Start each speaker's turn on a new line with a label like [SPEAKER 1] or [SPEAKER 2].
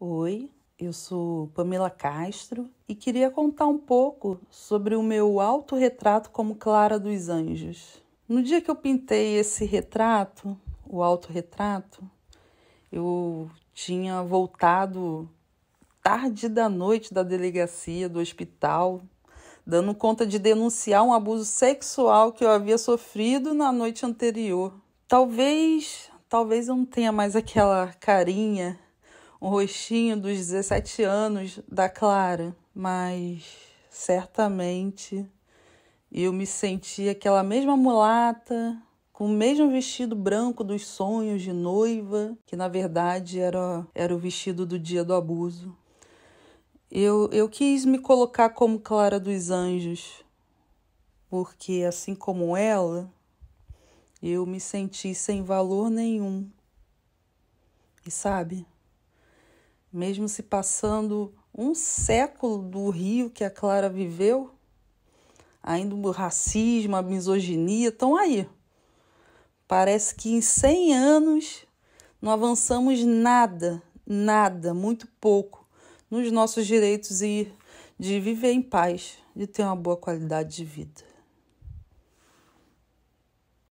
[SPEAKER 1] Oi, eu sou Pamela Castro e queria contar um pouco sobre o meu autorretrato como Clara dos Anjos. No dia que eu pintei esse retrato, o autorretrato, eu tinha voltado tarde da noite da delegacia do hospital, dando conta de denunciar um abuso sexual que eu havia sofrido na noite anterior. Talvez, talvez eu não tenha mais aquela carinha um rostinho dos 17 anos da Clara, mas certamente eu me senti aquela mesma mulata, com o mesmo vestido branco dos sonhos de noiva, que na verdade era, era o vestido do dia do abuso. Eu, eu quis me colocar como Clara dos Anjos, porque assim como ela, eu me senti sem valor nenhum. E sabe? mesmo se passando um século do Rio que a Clara viveu, ainda o racismo, a misoginia estão aí. Parece que em 100 anos não avançamos nada, nada, muito pouco, nos nossos direitos e de viver em paz, de ter uma boa qualidade de vida.